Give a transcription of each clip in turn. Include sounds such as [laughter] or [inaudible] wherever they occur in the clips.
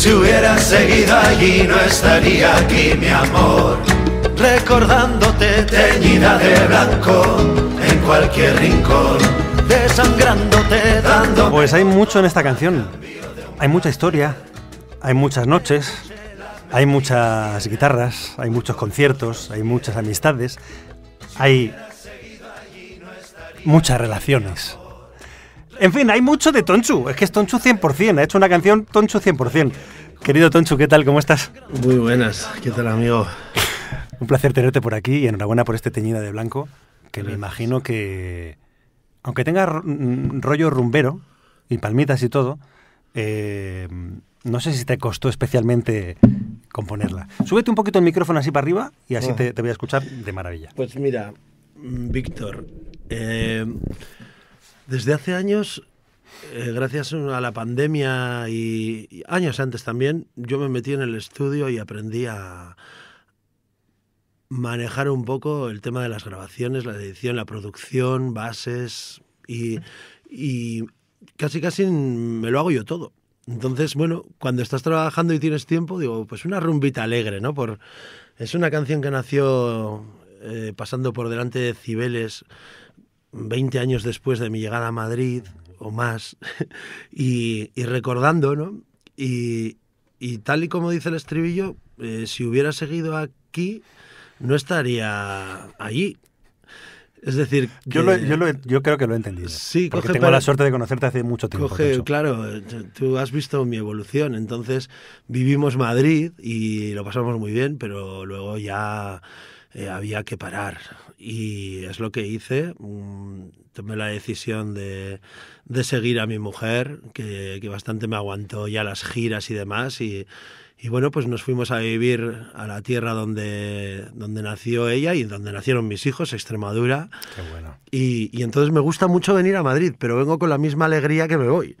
Si hubiera seguido allí no estaría aquí mi amor Recordándote teñida de blanco en cualquier rincón Desangrándote dando... Pues hay mucho en esta canción Hay mucha historia, hay muchas noches Hay muchas guitarras, hay muchos conciertos, hay muchas amistades Hay muchas relaciones en fin, hay mucho de Tonchu. Es que es Tonchu 100%. Ha hecho una canción Tonchu 100%. Querido Tonchu, ¿qué tal? ¿Cómo estás? Muy buenas. ¿Qué tal, amigo? Un placer tenerte por aquí y enhorabuena por este teñida de blanco, que me imagino que, aunque tenga mm, rollo rumbero y palmitas y todo, eh, no sé si te costó especialmente componerla. Súbete un poquito el micrófono así para arriba y así ah. te, voy a escuchar de maravilla. Pues mira, mm, Víctor, eh, desde hace años, eh, gracias a la pandemia y, años antes también, yo me metí en el estudio y aprendí a manejar un poco el tema de las grabaciones, la edición, la producción, bases y, casi casi me lo hago yo todo. Entonces, bueno, cuando estás trabajando y tienes tiempo, digo, pues una rumbita alegre, ¿no? Por, es una canción que nació eh, pasando por delante de Cibeles 20 años después de mi llegada a Madrid o más, [laughs] y, recordando, ¿no? Y, tal y como dice el estribillo, eh, si hubiera seguido aquí, no estaría allí. Es decir, yo, yo, creo que lo he entendido. Sí, porque coge tengo la suerte de conocerte hace mucho tiempo. claro, tú has visto mi evolución. Entonces vivimos Madrid y lo pasamos muy bien, pero luego ya eh, había que parar. Y es lo que hice. Mm, tomé la decisión de, seguir a mi mujer, que, bastante me aguantó ya las giras y demás. Y, bueno, pues nos fuimos a vivir a la tierra donde, donde nació ella y donde nacieron mis hijos, Extremadura. y, y entonces me gusta mucho venir a Madrid, pero vengo con la misma alegría que me voy.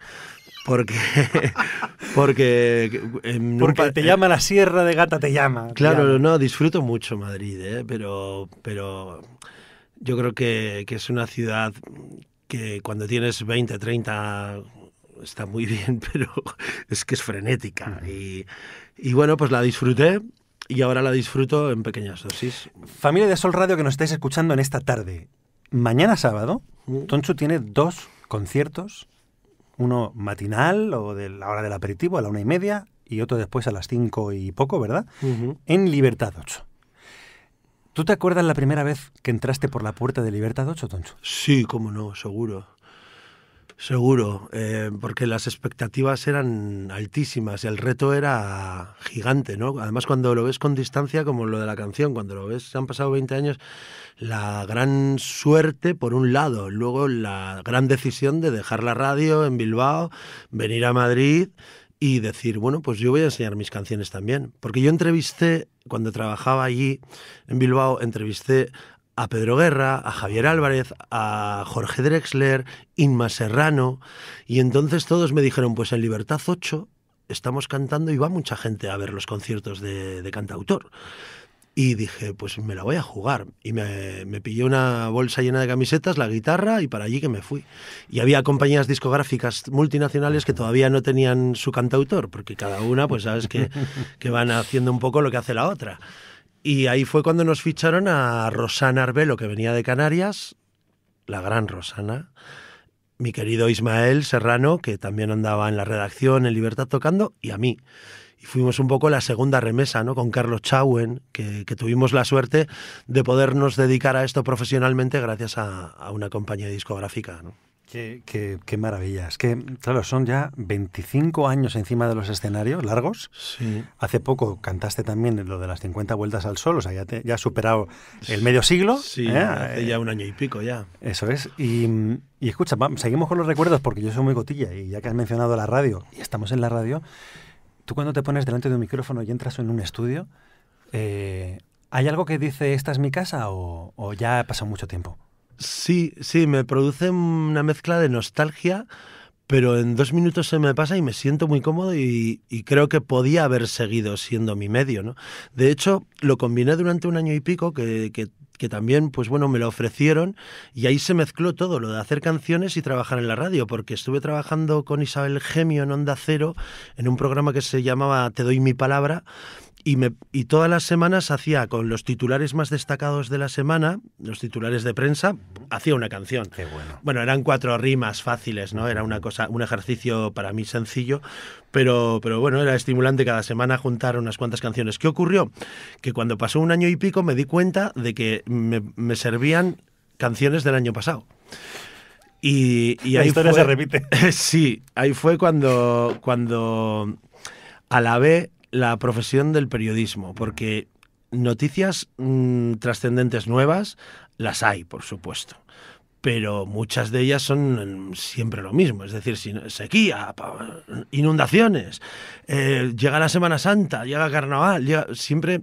Porque, [laughs] porque, te llama la Sierra de Gata, te llama. Claro, no, disfruto mucho Madrid, ¿eh? pero, pero yo creo que, es una ciudad que cuando tienes 20, 30 está muy [laughs] bien, pero es que es frenética. Y, bueno, pues la disfruté y ahora la disfruto en pequeñas dosis. Familia de Sol Radio que nos estáis escuchando en esta tarde. Mañana sábado, mm. Toncho tiene dos conciertos uno matinal o de la hora del aperitivo a la una y media y otro después a las cinco y poco, ¿verdad? En Libertad 8. ¿Tú te acuerdas la primera vez que entraste por la puerta de Libertad 8, Toncho? Sí, cómo no, seguro. Seguro, eh, porque las expectativas eran altísimas, y el reto era gigante, ¿no? Además, cuando lo ves con distancia, como lo de la canción, cuando lo ves, se han pasado 20 años, la gran suerte por un lado, luego la gran decisión de dejar la radio en Bilbao, venir a Madrid y decir, bueno, pues yo voy a enseñar mis canciones también. Porque yo entrevisté, cuando trabajaba allí en Bilbao, entrevisté a Pedro Guerra, a Javier Álvarez, a Jorge Drexler, Inma Serrano, y entonces todos me dijeron, pues en Libertad 8 estamos cantando y va mucha gente a ver los conciertos de, de cantautor. Y dije, pues me la voy a jugar. Y me, me, pillé una bolsa llena de camisetas, la guitarra y para allí que me fui. Y había compañías discográficas multinacionales que todavía no tenían su cantautor, porque cada una, pues sabes que, que van haciendo un poco lo que hace la otra. Y ahí fue cuando nos ficharon a Rosana Arbelo, que venía de Canarias, la gran Rosana, mi querido Ismael Serrano, que también andaba en la redacción, en Libertad tocando, y a mí. Y fuimos un poco la segunda remesa, ¿no? Con Carlos Chauen, que, tuvimos la suerte de podernos dedicar a esto profesionalmente gracias a, a una compañía discográfica, ¿no? Qué, qué, maravilla. Es que, claro, son ya 25 años encima de los escenarios largos. Hace poco cantaste también lo de las 50 vueltas al sol, o sea, ya, te, has superado el medio siglo. Sí, ¿eh? hace ya un año y pico ya. Eso es. Y, escucha, seguimos con los recuerdos porque yo soy muy cotilla y ya que has mencionado la radio y estamos en la radio, tú cuando te pones delante de un micrófono y entras en un estudio, eh, ¿hay algo que dice, esta es mi casa o ya ha pasado mucho tiempo? Sí, sí, me produce una mezcla de nostalgia, pero en dos minutos se me pasa y me siento muy cómodo y, creo que podía haber seguido siendo mi medio, De hecho, lo combiné durante un año y pico que, también, pues bueno, me lo ofrecieron y ahí se mezcló todo, lo de hacer canciones y trabajar en la radio, porque estuve trabajando con Isabel Gemio en Onda Cero en un programa que se llamaba Te doy mi palabra y, todas las semanas hacía con los titulares más destacados de la semana, los titulares de prensa, hacía una canción. Qué bueno. bueno. eran cuatro rimas fáciles, ¿no? Era una cosa, un ejercicio para mí sencillo, pero, pero bueno, era estimulante cada semana juntar unas cuantas canciones. ¿Qué ocurrió? Que cuando pasó un año y pico me di cuenta de que me, servían canciones del año pasado. Y, y ahí la historia se repite. [laughs] sí, ahí fue cuando, cuando alabé la profesión del periodismo, porque noticias mm, trascendentes nuevas las hay, por supuesto pero muchas de ellas son mm, siempre lo mismo, es decir, sequía, inundaciones, eh, llega la Semana Santa, llega Carnaval, siempre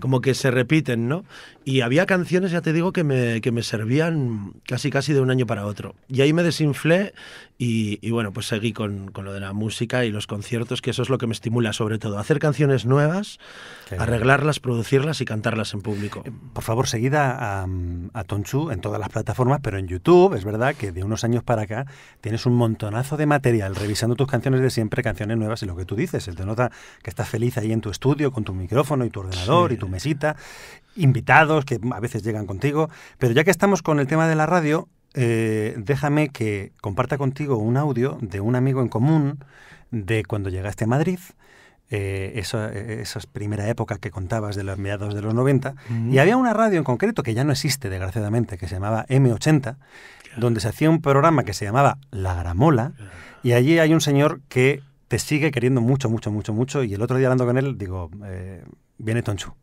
como que se repiten, ¿no? Y había canciones, ya te digo, que me, que me servían casi casi de un año para otro. Y ahí me desinflé y, y bueno, pues seguí con, con, lo de la música y los conciertos, que eso es lo que me estimula sobre todo. Hacer canciones nuevas, arreglarlas, producirlas y cantarlas en público. Eh, por favor, seguida a, a Tonchu en todas las plataformas, pero en YouTube, es verdad que de unos años para acá tienes un montonazo de material revisando tus canciones de siempre, canciones nuevas y lo que tú dices. Él te nota que estás feliz ahí en tu estudio con tu micrófono y tu ordenador y tu mesita. invitado que a veces llegan contigo. Pero ya que estamos con el tema de la radio, eh, déjame que comparta contigo un audio de un amigo en común de cuando llegaste a Madrid. Eh, eh, esa primera época que contabas de los mediados de los 90. Y mm. había una radio en concreto que ya no existe, desgraciadamente, que se llamaba M80, donde se hacía un programa que se llamaba La Gramola. Y allí hay un señor que te sigue queriendo mucho, mucho, mucho, mucho. Y el otro día hablando con él, digo, viene Tonchu.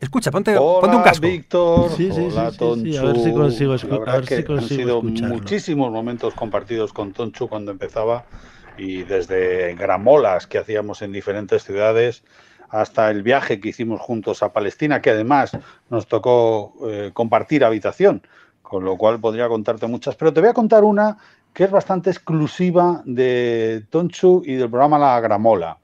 Escucha, ponte, un casco. Víctor. Sí, sí, sí, Tonchu. A ver si consigo, escuchar. sido muchísimos momentos compartidos con Tonchu cuando empezaba y desde gramolas que hacíamos en diferentes ciudades hasta el viaje que hicimos juntos a Palestina, que además nos tocó eh, compartir habitación, con lo cual podría contarte muchas, pero te voy a contar una que es bastante exclusiva de Tonchu y del programa La Gramola.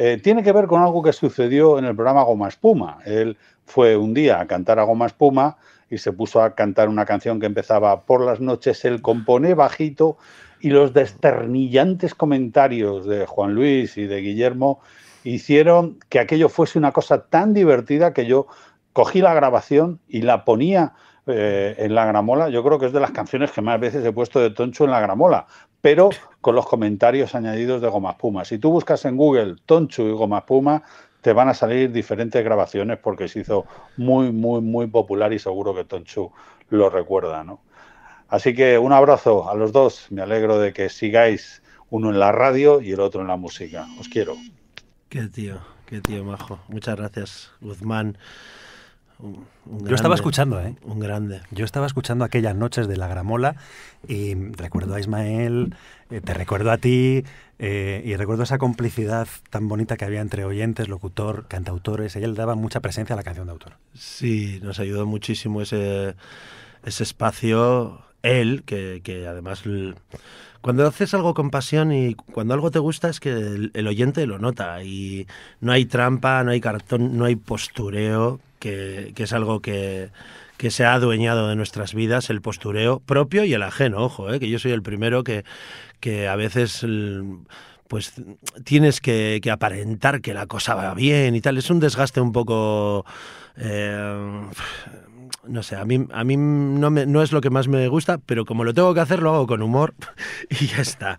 Eh, tiene que ver con algo que sucedió en el programa Goma Espuma. Él fue un día a cantar a Goma Espuma y se puso a cantar una canción que empezaba por las noches, Él compone bajito y los desternillantes comentarios de Juan Luis y de Guillermo hicieron que aquello fuese una cosa tan divertida que yo cogí la grabación y la ponía eh, en la gramola. Yo creo que es de las canciones que más veces he puesto de toncho en la gramola, pero con los comentarios añadidos de Goma Puma. Si tú buscas en Google Tonchu y Goma Puma te van a salir diferentes grabaciones porque se hizo muy, muy, muy popular y seguro que Tonchu lo recuerda, ¿no? Así que un abrazo a los dos. Me alegro de que sigáis uno en la radio y el otro en la música. Os quiero. Qué tío, qué tío majo. Muchas gracias, Guzmán. Yo estaba escuchando, ¿eh? Un grande. Yo estaba escuchando aquellas noches de la gramola y recuerdo a Ismael, eh, te recuerdo a ti eh, y recuerdo esa complicidad tan bonita que había entre oyentes, locutor, cantautores. Ella le daba mucha presencia a la canción de autor. Sí, nos ayudó muchísimo ese, ese espacio. Él, que, que además cuando haces algo con pasión y cuando algo te gusta es que el, el, oyente lo nota y no hay trampa, no hay cartón, no hay postureo que, es algo que, se ha adueñado de nuestras vidas el postureo propio y el ajeno, ojo, eh, que yo soy el primero que, a veces pues tienes que, aparentar que la cosa va bien y tal. Es un desgaste un poco... Eh, no sé, a mí, a mí no, no es lo que más me gusta, pero como lo tengo que hacer, lo hago con humor [laughs] y ya está.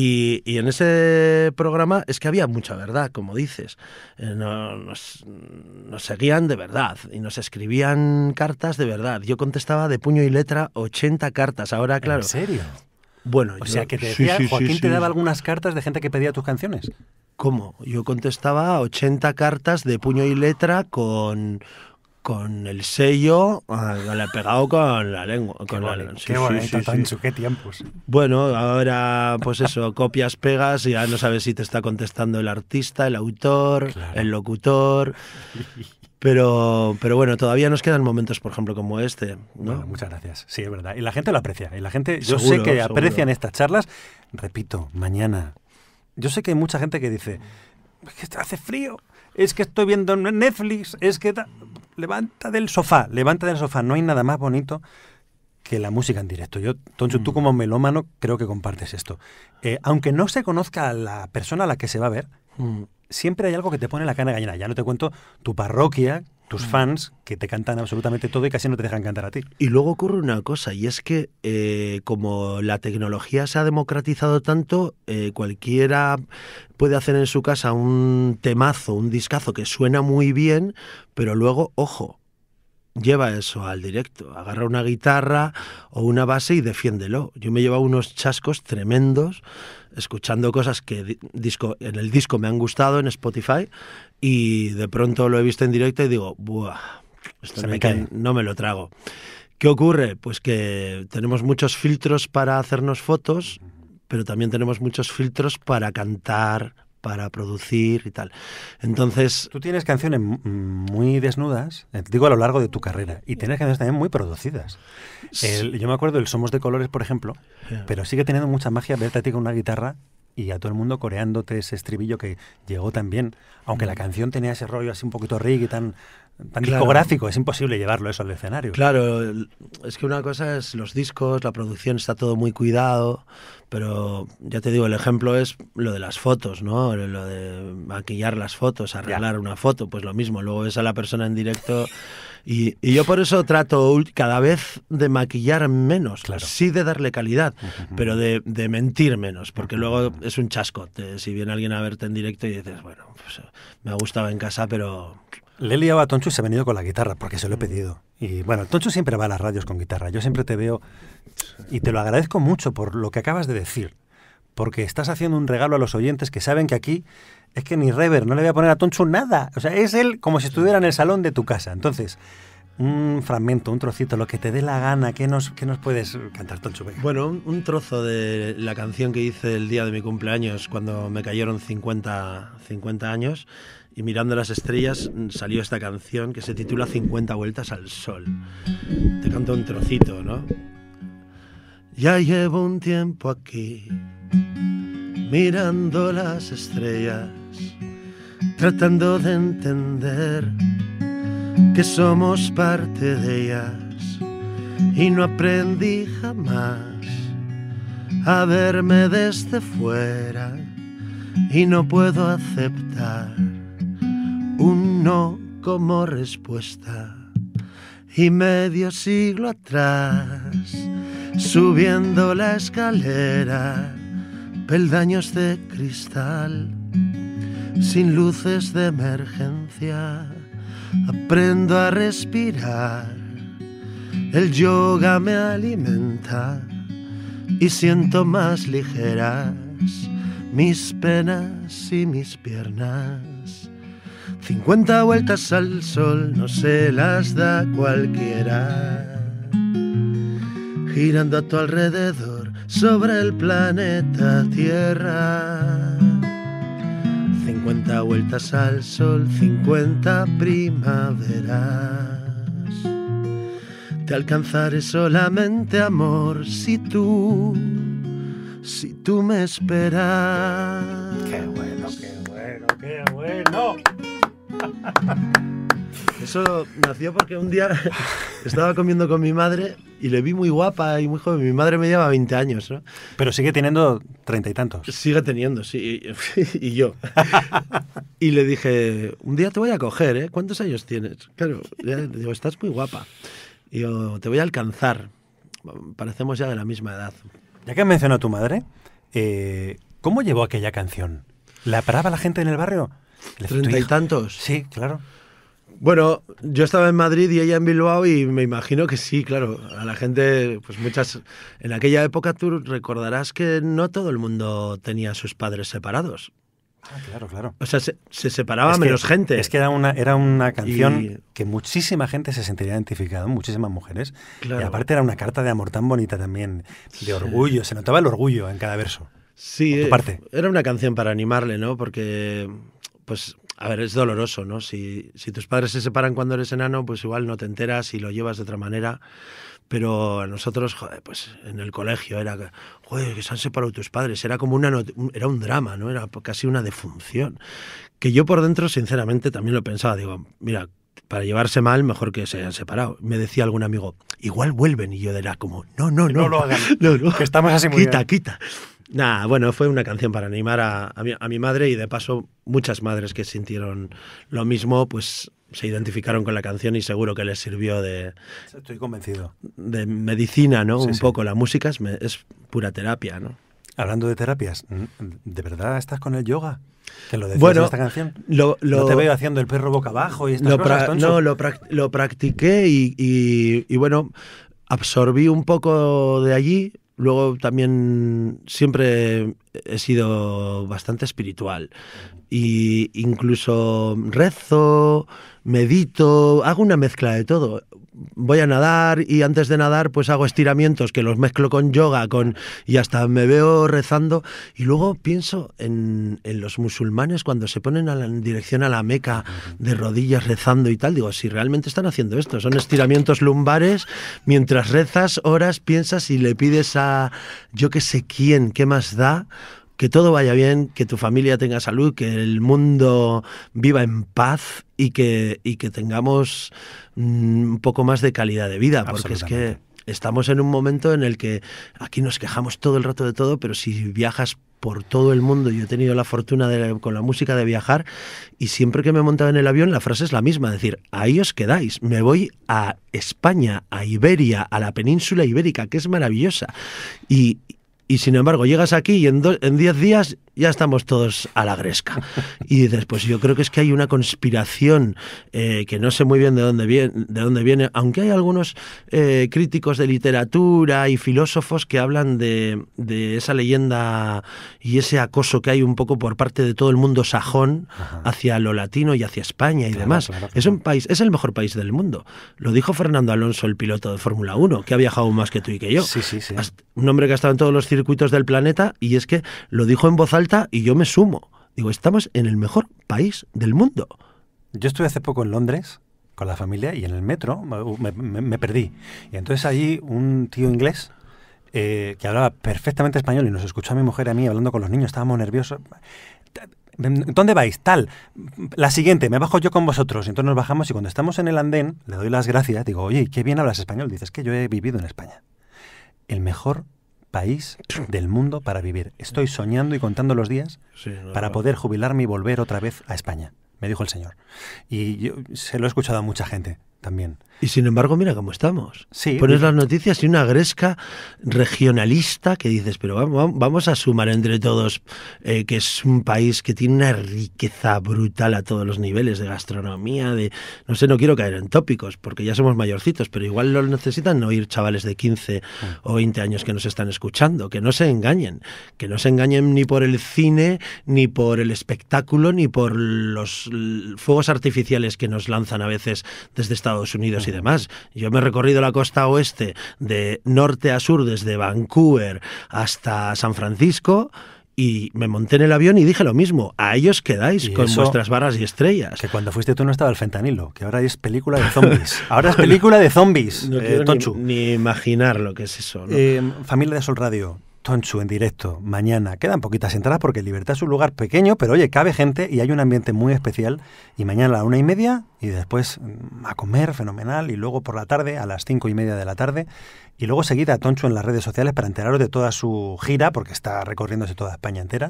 Y, en ese programa es que había mucha verdad, como dices. Eh, nos, seguían de verdad y nos escribían cartas de verdad. Yo contestaba de puño y letra 80 cartas. Ahora, claro. ¿En serio? Bueno, o sea que te decía, Joaquín te daba algunas cartas de gente que pedía tus canciones. ¿Cómo? Yo contestaba 80 cartas de puño y letra con con el sello ah, le he pegado con la lengua. Qué con tiempos. Bueno, ahora pues eso, [laughs] copias, pegas y ya no sabes si te está contestando el artista, el autor, el locutor. Pero, pero bueno, todavía nos quedan momentos, por ejemplo, como este. muchas gracias. Sí, es verdad. Y la gente lo aprecia. Y la gente, yo sé que aprecian estas charlas. Repito, mañana. Yo sé que hay mucha gente que dice, es que hace frío, es que estoy viendo Netflix, es que levanta del sofá, levanta del sofá. No hay nada más bonito que la música en directo. Yo, entonces, tú mm. como melómano creo que compartes esto. Eh, aunque no se conozca a la persona a la que se va a ver, mm. siempre hay algo que te pone la cara gallina. Ya no te cuento tu parroquia, tus mm. fans que te cantan absolutamente todo y casi no te dejan cantar a ti. Y luego ocurre una cosa, y es que eh, como la tecnología se ha democratizado tanto, eh, cualquiera puede hacer en su casa un temazo, un discazo que suena muy bien, pero luego, ojo, lleva eso al directo. Agarra una guitarra o una base y defiéndelo. Yo me he llevado unos chascos tremendos escuchando cosas que disco, en el disco me han gustado en Spotify y de pronto lo he visto en directo y digo, Buah, esto no me, no me lo trago. ¿Qué ocurre? Pues que tenemos muchos filtros para hacernos fotos, pero también tenemos muchos filtros para cantar para producir y tal. Entonces... Tú tienes canciones muy desnudas, eh, digo a lo largo de tu carrera, y tienes canciones también muy producidas. yo me acuerdo del Somos de Colores, por ejemplo, pero sigue teniendo mucha magia verte a ti con una guitarra y a todo el mundo coreándote ese estribillo que llegó también, aunque la mm. canción tenía ese rollo así un poquito y tan tan es imposible llevarlo eso al escenario. Claro, es que una cosa es los discos, la producción está todo muy cuidado, pero ya te digo, el ejemplo es lo de las fotos, ¿no? Lo de maquillar las fotos, arreglar una foto, pues lo mismo, luego ves a la persona en directo y, yo por eso trato cada vez de maquillar menos, sí de darle calidad, pero de, mentir menos, porque luego es un chasco, si viene alguien a verte en directo y dices, bueno, pues, me ha gustado en casa, pero le he liado a Tonchu y se ha venido con la guitarra, porque se lo he mm. pedido. Y bueno, Toncho siempre va a las radios con guitarra. Yo siempre te veo y te lo agradezco mucho por lo que acabas de decir, porque estás haciendo un regalo a los oyentes que saben que aquí es que ni rever, no le voy a poner a Toncho nada. O sea, es él como si estuviera en el salón de tu casa. Entonces, un fragmento, un trocito, lo que te dé la gana, ¿qué nos, nos puedes cantar, Tolchube? Bueno, un, trozo de la canción que hice el día de mi cumpleaños, cuando me cayeron 50, 50 años, y mirando las estrellas salió esta canción que se titula 50 vueltas al sol. Te canto un trocito, ¿no? Ya llevo un tiempo aquí, mirando las estrellas, tratando de entender que somos parte de ellas y no aprendí jamás a verme desde fuera y no puedo aceptar un no como respuesta. Y medio siglo atrás, subiendo la escalera, peldaños de cristal, sin luces de emergencia aprendo a respirar, el yoga me alimenta y siento más ligeras mis penas y mis piernas. 50 vueltas al sol no se las da cualquiera. Girando a tu alrededor sobre el planeta Tierra 50 vueltas al sol, 50 primaveras. Te alcanzaré solamente amor si tú, si tú me esperas. Qué bueno, qué bueno, qué bueno eso nació porque un día [laughs] estaba comiendo con mi madre y le vi muy guapa y muy joven. Mi madre me lleva 20 años, ¿no? Pero sigue teniendo treinta y tantos. Sigue teniendo, sí. Y, [laughs] yo. [laughs] y le dije, un día te voy a coger, ¿eh? ¿Cuántos años tienes? Claro, le digo, estás muy guapa. Y yo, te voy a alcanzar. Parecemos ya de la misma edad. Ya que mencionó tu madre, eh, ¿cómo llevó aquella canción? ¿La paraba la gente en el barrio? ¿Treinta y tantos? Sí, claro. Bueno, yo estaba en Madrid y ella en Bilbao y me imagino que sí, claro, a la gente, pues muchas, en aquella época tú recordarás que no todo el mundo tenía sus padres separados. Ah, claro, claro. O sea, se, separaba menos gente. Es que era una, era una canción que muchísima gente se sentiría identificada, muchísimas mujeres. Y aparte era una carta de amor tan bonita también, de orgullo, se notaba el orgullo en cada verso. Sí, eh, parte. era una canción para animarle, ¿no? Porque pues a ver, es doloroso, ¿no? Si, si tus padres se separan cuando eres enano, pues igual no te enteras y lo llevas de otra manera. Pero a nosotros, joder, pues en el colegio era, joder, que se han separado tus padres. Era como una, era un drama, ¿no? Era casi una defunción. Que yo por dentro, sinceramente, también lo pensaba. Digo, mira, para llevarse mal, mejor que se hayan separado. Me decía algún amigo, igual vuelven. Y yo era como, no, no, no. No lo [laughs] Que estamos así muy Quita, quita. Nada, bueno, fue una canción para animar a, mi, madre y de paso muchas madres que sintieron lo mismo, pues se identificaron con la canción y seguro que les sirvió de... Estoy convencido. De medicina, ¿no? Un poco, la música es, pura terapia, ¿no? Hablando de terapias, ¿de verdad estás con el yoga? Que lo decías esta canción. te veo haciendo el perro boca abajo y estas lo No, lo, practiqué y, y, bueno, absorbí un poco de allí Luego también siempre he sido bastante espiritual. Y incluso rezo, medito, hago una mezcla de todo. Voy a nadar y antes de nadar pues hago estiramientos que los mezclo con yoga con y hasta me veo rezando. Y luego pienso en, los musulmanes cuando se ponen a en dirección a la Meca de rodillas rezando y tal. Digo, si realmente están haciendo esto, son estiramientos lumbares mientras rezas horas, piensas y le pides a yo que sé quién, qué más da que todo vaya bien, que tu familia tenga salud, que el mundo viva en paz y que, que tengamos mm, un poco más de calidad de vida, porque es que estamos en un momento en el que aquí nos quejamos todo el rato de todo, pero si viajas por todo el mundo, yo he tenido la fortuna de, con la música de viajar y siempre que me he montado en el avión la frase es la misma, decir, ahí os quedáis, me voy a España, a Iberia, a la península ibérica, que es maravillosa. Y, y sin embargo llegas aquí y en 10 días ya estamos todos a la gresca. Y dices, pues yo creo que es que hay una conspiración eh, que no sé muy bien de dónde viene, de dónde viene aunque hay algunos eh, críticos de literatura y filósofos que hablan de, de, esa leyenda y ese acoso que hay un poco por parte de todo el mundo sajón hacia lo latino y hacia España y demás. Es un país, es el mejor país del mundo. Lo dijo Fernando Alonso, el piloto de Fórmula 1, que ha viajado más que tú y que yo. Sí, sí, sí. Un hombre que ha estado en todos los circuitos del planeta y es que lo dijo en voz alta y yo me sumo. Digo, estamos en el mejor país del mundo. Yo estuve hace poco en Londres con la familia y en el metro me, uh, perdí. Y entonces allí un tío inglés eh, que hablaba perfectamente español y nos escuchó a mi mujer y a mí hablando con los niños, estábamos nerviosos. ¿Dónde vais? Tal. La siguiente, me bajo yo con vosotros. Y entonces nos bajamos y cuando estamos en el andén, le doy las gracias, digo, oye, qué bien hablas español. Dices que yo he vivido en España. El mejor país del mundo para vivir. Estoy soñando y contando los días para poder jubilarme y volver otra vez a España, me dijo el Señor. Y yo se lo he escuchado a mucha gente también. Y sin embargo, mira cómo estamos. Pones las noticias y una gresca regionalista que dices, pero vamos, vamos a sumar entre todos eh, que es un país que tiene una riqueza brutal a todos los niveles de gastronomía, de... No sé, no quiero caer en tópicos porque ya somos mayorcitos, pero igual lo necesitan oír chavales de 15 o 20 años que nos están escuchando, que no se engañen, que no se engañen ni por el cine, ni por el espectáculo, ni por los fuegos artificiales que nos lanzan a veces desde Estados Unidos y demás. Yo me he recorrido la costa oeste de norte a sur, desde Vancouver hasta San Francisco y me monté en el avión y dije lo mismo, a ellos quedáis con vuestras barras y estrellas. Que cuando fuiste tú no estaba el fentanilo, que ahora es película de [laughs] zombies. Ahora es película de zombies, eh, Ni, imaginar lo que es eso. Eh, familia de Sol Radio, Tonchu en directo mañana. Quedan poquitas entradas porque Libertad es un lugar pequeño, pero oye, cabe gente y hay un ambiente muy especial. Y mañana a la una y media y después mm, a comer, fenomenal. Y luego por la tarde, a las cinco y media de la tarde. Y luego seguid a Tonchu en las redes sociales para enteraros de toda su gira, porque está recorriéndose toda España entera.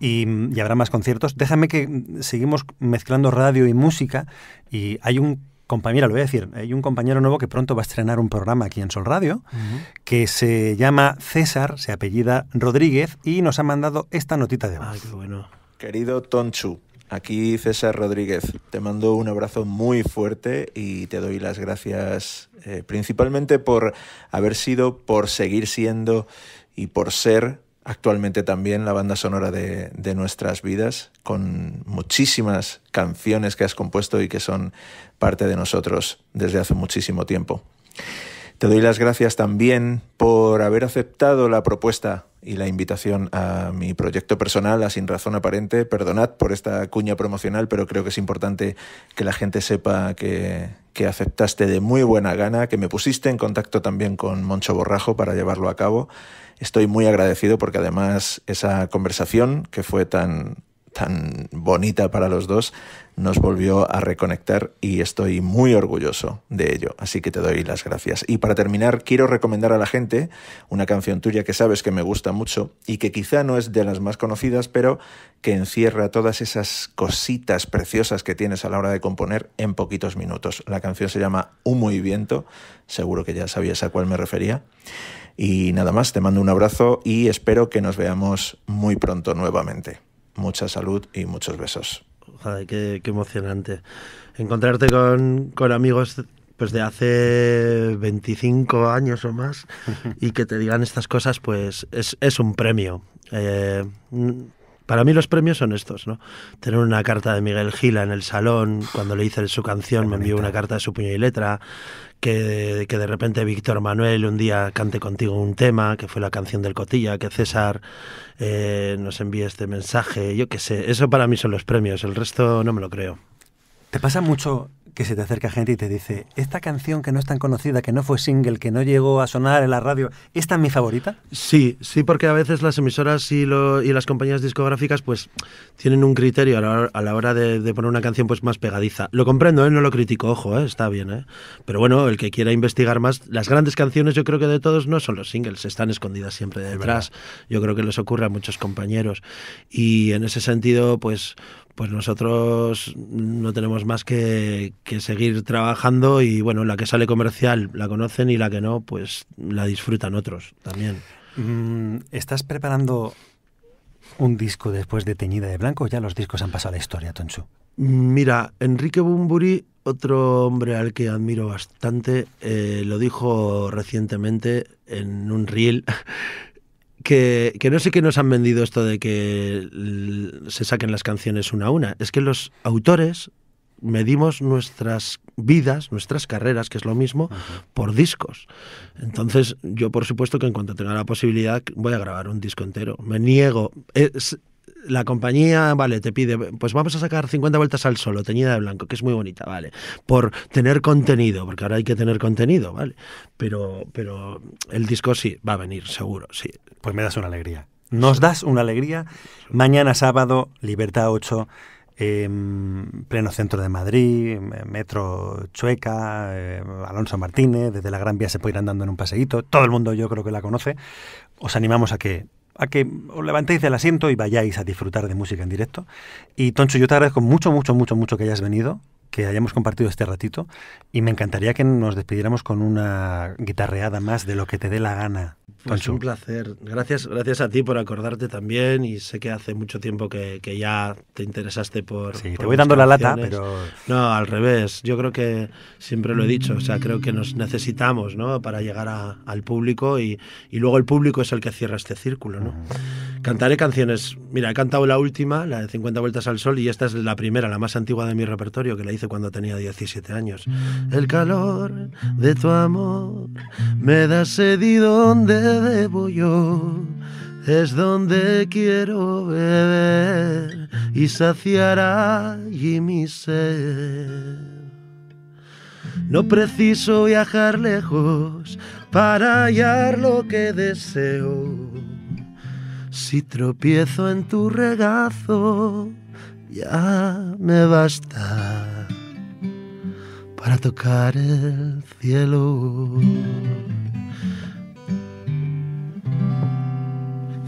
Y, mm, y habrá más conciertos. Déjame que mm, seguimos mezclando radio y música. Y hay un compañera, lo voy a decir, hay un compañero nuevo que pronto va a estrenar un programa aquí en Sol Radio, que se llama César, se apellida Rodríguez, y nos ha mandado esta notita de voz. qué bueno. Querido Tonchu, aquí César Rodríguez. Te mando un abrazo muy fuerte y te doy las gracias eh, principalmente por haber sido, por seguir siendo y por ser actualmente también la banda sonora de, nuestras vidas, con muchísimas canciones que has compuesto y que son parte de nosotros desde hace muchísimo tiempo. Te doy las gracias también por haber aceptado la propuesta y la invitación a mi proyecto personal, a Sin Razón Aparente. Perdonad por esta cuña promocional, pero creo que es importante que la gente sepa que, que aceptaste de muy buena gana, que me pusiste en contacto también con Moncho Borrajo para llevarlo a cabo Estoy muy agradecido porque además esa conversación que fue tan, tan bonita para los dos nos volvió a reconectar y estoy muy orgulloso de ello, así que te doy las gracias. Y para terminar, quiero recomendar a la gente una canción tuya que sabes que me gusta mucho y que quizá no es de las más conocidas, pero que encierra todas esas cositas preciosas que tienes a la hora de componer en poquitos minutos. La canción se llama Humo y Viento, seguro que ya sabías a cuál me refería. Y nada más, te mando un abrazo y espero que nos veamos muy pronto nuevamente. Mucha salud y muchos besos. qué, emocionante. Encontrarte con, amigos pues de hace 25 años o más [laughs] y que te digan estas cosas, pues es, un premio. Eh, para mí los premios son estos, ¿no? Tener una carta de Miguel Gila en el salón, cuando le hice su canción me envió una carta de su puño y letra, que, que de repente Víctor Manuel un día cante contigo un tema, que fue la canción del Cotilla, que César eh, nos envíe este mensaje, yo qué sé, eso para mí son los premios, el resto no me lo creo. ¿Te pasa mucho que se te acerca gente y te dice, esta canción que no es tan conocida, que no fue single, que no llegó a sonar en la radio, ¿esta es mi favorita? Sí, sí, porque a veces las emisoras y, las compañías discográficas pues tienen un criterio a la, hora, de, poner una canción pues más pegadiza. Lo comprendo, ¿eh? no lo critico, ojo, ¿eh? está bien. ¿eh? Pero bueno, el que quiera investigar más, las grandes canciones yo creo que de todos no son los singles, están escondidas siempre detrás. Yo creo que les ocurre a muchos compañeros. Y en ese sentido, pues pues nosotros no tenemos más que, seguir trabajando y bueno, la que sale comercial la conocen y la que no, pues la disfrutan otros también. Mm, ¿Estás preparando un disco después de Teñida de Blanco? Ya los discos han pasado a la historia, Tonshu? Mm, mira, Enrique Bumburi, otro hombre al que admiro bastante, eh, lo dijo recientemente en un reel [laughs] que, no sé qué nos han vendido esto de que se saquen las canciones una a una. Es que los autores medimos nuestras vidas, nuestras carreras, que es lo mismo, por discos. Entonces, yo por supuesto que en cuanto tenga la posibilidad voy a grabar un disco entero. Me niego la compañía, vale, te pide, pues vamos a sacar 50 vueltas al solo, teñida de blanco, que es muy bonita, vale, por tener contenido, porque ahora hay que tener contenido, vale, pero, pero el disco sí, va a venir, seguro, sí. Pues me das una alegría. Nos das una alegría. Mañana sábado, Libertad 8, em, pleno centro de Madrid, metro Chueca, em, Alonso Martínez, desde la Gran Vía se puede ir andando en un paseíto. Todo el mundo yo creo que la conoce. Os animamos a que a que os levantéis del asiento y vayáis a disfrutar de música en directo. Y Toncho, yo te agradezco mucho, mucho, mucho, mucho que hayas venido que hayamos compartido este ratito y me encantaría que nos despidiéramos con una guitarreada más de lo que te dé la gana. Pues un placer. Gracias, gracias a ti por acordarte también y sé que hace mucho tiempo que, ya te interesaste por... Sí, te voy dando la lata, pero... No, al revés. Yo creo que siempre lo he dicho, o sea, creo que nos necesitamos, ¿no? Para llegar al público y, luego el público es el que cierra este círculo, ¿no? Cantaré canciones... Mira, he cantado la última, la de 50 vueltas al sol, y esta es la primera, la más antigua de mi repertorio, que la hice cuando tenía 17 años. El calor de tu amor me da sed y donde debo yo, es donde quiero beber y saciar allí mi sed. No preciso viajar lejos para hallar lo que deseo. Si tropiezo en tu regazo, ya me basta para tocar el cielo.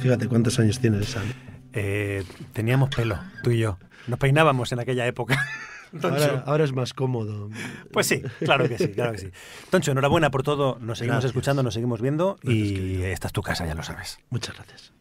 Fíjate cuántos años tienes, Sam. Eh, teníamos pelo, tú y yo. Nos peinábamos en aquella época. [laughs] Ahora, es más cómodo. Pues sí, claro que sí, claro enhorabuena por todo. Nos seguimos escuchando, nos seguimos viendo y esta es tu casa, ya lo sabes. Muchas gracias.